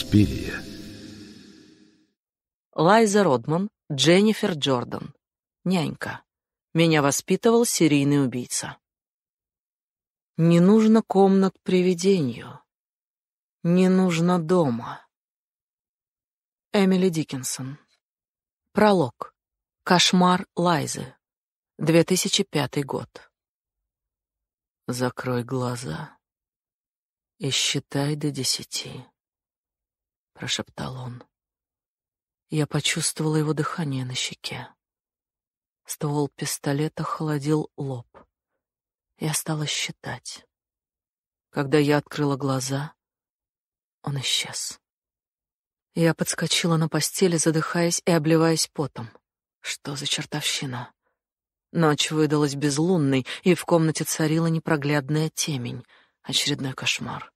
Инспирия. Лайза Родман, Дженнифер Джордан. Нянька. Меня воспитывал серийный убийца. Не нужно комнат привидению. Не нужно дома. Эмили Диккенсон. Пролог. Кошмар Лайзы. 2005 год. Закрой глаза и считай до десяти прошептал он. Я почувствовала его дыхание на щеке. Ствол пистолета холодил лоб. Я стала считать. Когда я открыла глаза, он исчез. Я подскочила на постели, задыхаясь и обливаясь потом. Что за чертовщина? Ночь выдалась безлунной, и в комнате царила непроглядная темень. Очередной кошмар.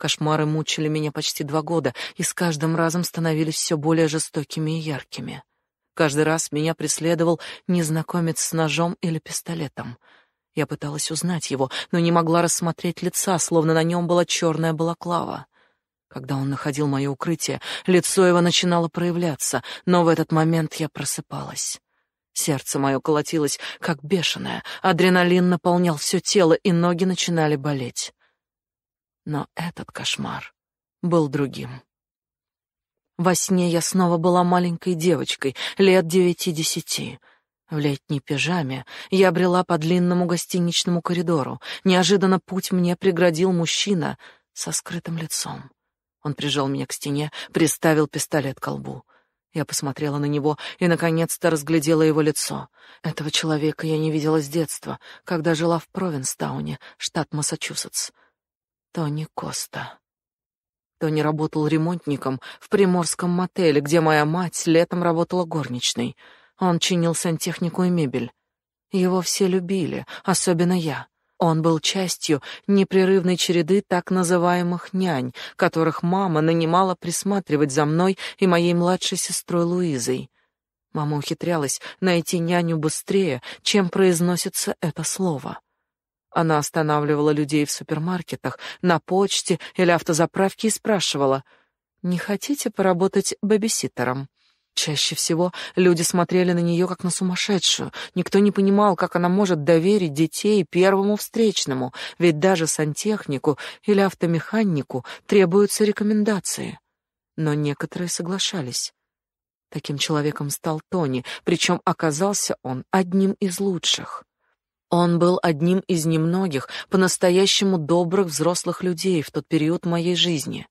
Кошмары мучили меня почти два года и с каждым разом становились все более жестокими и яркими. Каждый раз меня преследовал незнакомец с ножом или пистолетом. Я пыталась узнать его, но не могла рассмотреть лица, словно на нем была черная балаклава. Когда он находил мое укрытие, лицо его начинало проявляться, но в этот момент я просыпалась. Сердце мое колотилось, как бешеное, адреналин наполнял все тело, и ноги начинали болеть. Но этот кошмар был другим. Во сне я снова была маленькой девочкой, лет девяти-десяти. В летней пижаме я брела по длинному гостиничному коридору. Неожиданно путь мне преградил мужчина со скрытым лицом. Он прижал меня к стене, приставил пистолет к лбу. Я посмотрела на него и, наконец-то, разглядела его лицо. Этого человека я не видела с детства, когда жила в Провинстауне, штат Массачусетс. Тони Коста. Тони работал ремонтником в приморском мотеле, где моя мать летом работала горничной. Он чинил сантехнику и мебель. Его все любили, особенно я. Он был частью непрерывной череды так называемых нянь, которых мама нанимала присматривать за мной и моей младшей сестрой Луизой. Мама ухитрялась найти няню быстрее, чем произносится это слово. Она останавливала людей в супермаркетах, на почте или автозаправке и спрашивала, «Не хотите поработать бэбиситером?» Чаще всего люди смотрели на нее как на сумасшедшую. Никто не понимал, как она может доверить детей первому встречному, ведь даже сантехнику или автомеханику требуются рекомендации. Но некоторые соглашались. Таким человеком стал Тони, причем оказался он одним из лучших. Он был одним из немногих по-настоящему добрых взрослых людей в тот период моей жизни.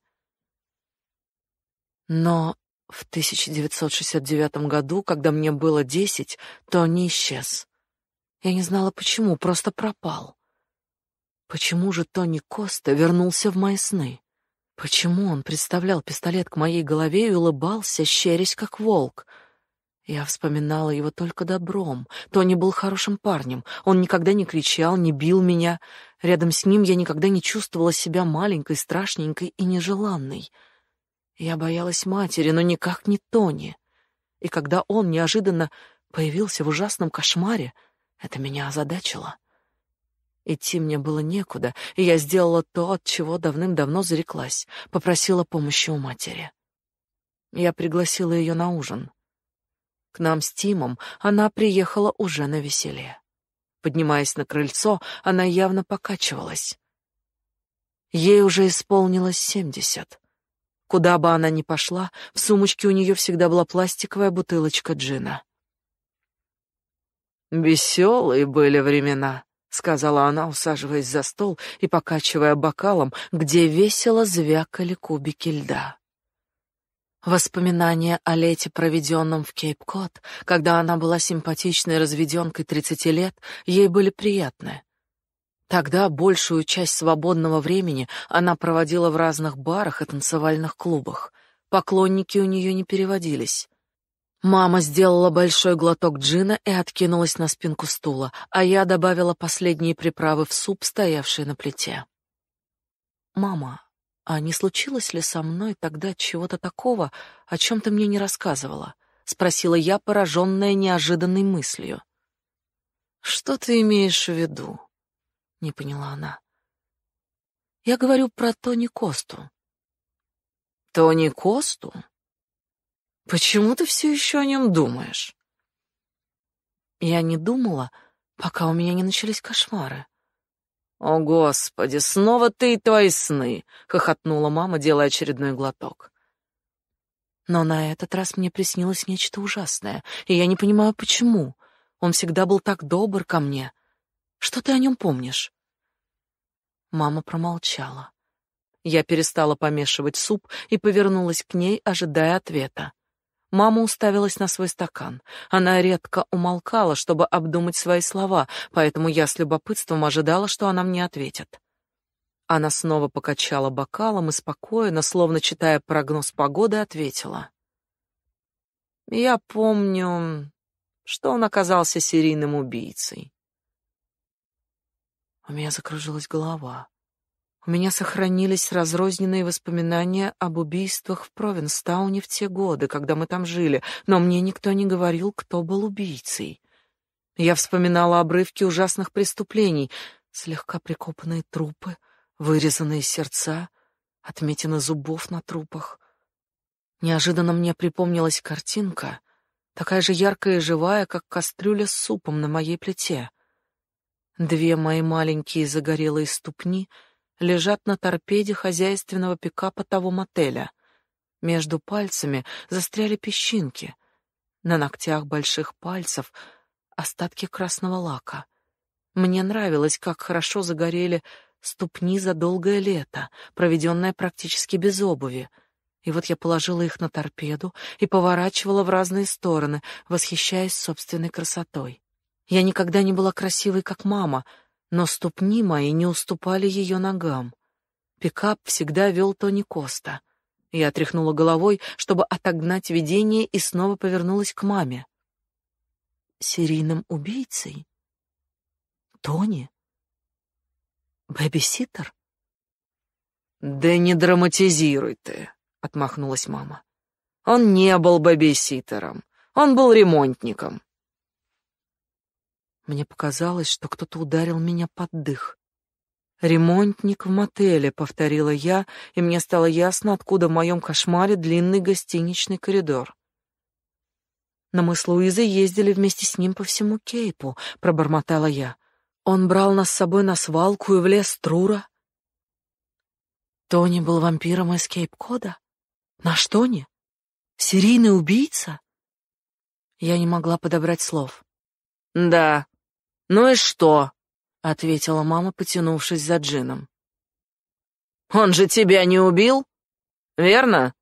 Но в 1969 году, когда мне было 10, не исчез. Я не знала почему, просто пропал. Почему же Тони Коста вернулся в мои сны? Почему он представлял пистолет к моей голове и улыбался, щерясь как волк? Я вспоминала его только добром. Тони был хорошим парнем. Он никогда не кричал, не бил меня. Рядом с ним я никогда не чувствовала себя маленькой, страшненькой и нежеланной. Я боялась матери, но никак не Тони. И когда он неожиданно появился в ужасном кошмаре, это меня озадачило. Идти мне было некуда, и я сделала то, от чего давным-давно зареклась, попросила помощи у матери. Я пригласила ее на ужин нам с Тимом, она приехала уже на веселье. Поднимаясь на крыльцо, она явно покачивалась. Ей уже исполнилось семьдесят. Куда бы она ни пошла, в сумочке у нее всегда была пластиковая бутылочка джина. «Веселые были времена», — сказала она, усаживаясь за стол и покачивая бокалом, где весело звякали кубики льда. Воспоминания о лете, проведенном в Кейп-Кот, когда она была симпатичной разведенкой тридцати лет, ей были приятны. Тогда большую часть свободного времени она проводила в разных барах и танцевальных клубах. Поклонники у нее не переводились. Мама сделала большой глоток джина и откинулась на спинку стула, а я добавила последние приправы в суп, стоявший на плите. «Мама, а не случилось ли со мной тогда чего-то такого, о чем ты мне не рассказывала? спросила я, пораженная неожиданной мыслью. Что ты имеешь в виду? не поняла она. Я говорю про Тони Косту. Тони Косту? Почему ты все еще о нем думаешь? Я не думала, пока у меня не начались кошмары. «О, Господи, снова ты и твои сны!» — хохотнула мама, делая очередной глоток. Но на этот раз мне приснилось нечто ужасное, и я не понимаю, почему. Он всегда был так добр ко мне. Что ты о нем помнишь?» Мама промолчала. Я перестала помешивать суп и повернулась к ней, ожидая ответа. Мама уставилась на свой стакан. Она редко умолкала, чтобы обдумать свои слова, поэтому я с любопытством ожидала, что она мне ответит. Она снова покачала бокалом и спокойно, словно читая прогноз погоды, ответила. «Я помню, что он оказался серийным убийцей». У меня закружилась голова. У меня сохранились разрозненные воспоминания об убийствах в Провинстауне в те годы, когда мы там жили, но мне никто не говорил, кто был убийцей. Я вспоминала обрывки ужасных преступлений, слегка прикопанные трупы, вырезанные сердца, отметины зубов на трупах. Неожиданно мне припомнилась картинка, такая же яркая и живая, как кастрюля с супом на моей плите. Две мои маленькие загорелые ступни — лежат на торпеде хозяйственного пикапа того мотеля. Между пальцами застряли песчинки. На ногтях больших пальцев остатки красного лака. Мне нравилось, как хорошо загорели ступни за долгое лето, проведенное практически без обуви. И вот я положила их на торпеду и поворачивала в разные стороны, восхищаясь собственной красотой. Я никогда не была красивой, как мама — но ступни мои не уступали ее ногам. Пикап всегда вел Тони Коста. Я тряхнула головой, чтобы отогнать видение, и снова повернулась к маме. «Серийным убийцей? Тони? Бэбиситер?» «Да не драматизируй ты», — отмахнулась мама. «Он не был бэбиситером, он был ремонтником. Мне показалось, что кто-то ударил меня под дых. «Ремонтник в мотеле», — повторила я, и мне стало ясно, откуда в моем кошмаре длинный гостиничный коридор. «Но мы с Луизой ездили вместе с ним по всему Кейпу», — пробормотала я. «Он брал нас с собой на свалку и в лес Трура». «Тони был вампиром из Кейп-Кода? На что не? Серийный убийца?» Я не могла подобрать слов. «Да, «Ну и что?» — ответила мама, потянувшись за джином. «Он же тебя не убил, верно?»